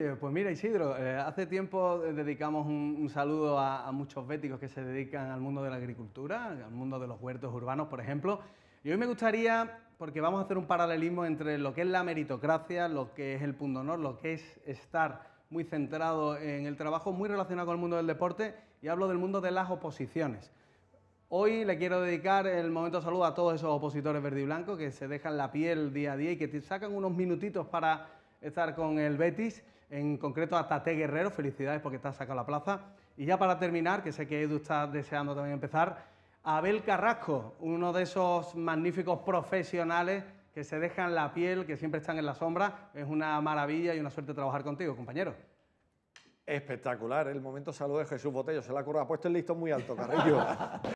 Eh, pues mira Isidro, eh, hace tiempo eh, dedicamos un, saludo a, muchos béticos que se dedican al mundo de la agricultura, al mundo de los huertos urbanos, por ejemplo. Y hoy me gustaría, porque vamos a hacer un paralelismo entre lo que es la meritocracia, lo que es el punto honor, lo que es estar muy centrado en el trabajo, muy relacionado con el mundo del deporte, y hablo del mundo de las oposiciones. Hoy le quiero dedicar el momento de saludo a todos esos opositores verde y blanco que se dejan la piel día a día y que sacan unos minutitos para estar con el Betis en concreto a Tate Guerrero, felicidades porque te has sacado la plaza. Y ya para terminar, que sé que Edu está deseando también empezar, Abel Carrasco, uno de esos magníficos profesionales que se dejan la piel, que siempre están en la sombra. Es una maravilla y una suerte trabajar contigo, compañero. Espectacular, el momento salud de Jesús Botello, se la ha ha puesto el listo muy alto, Carrillo.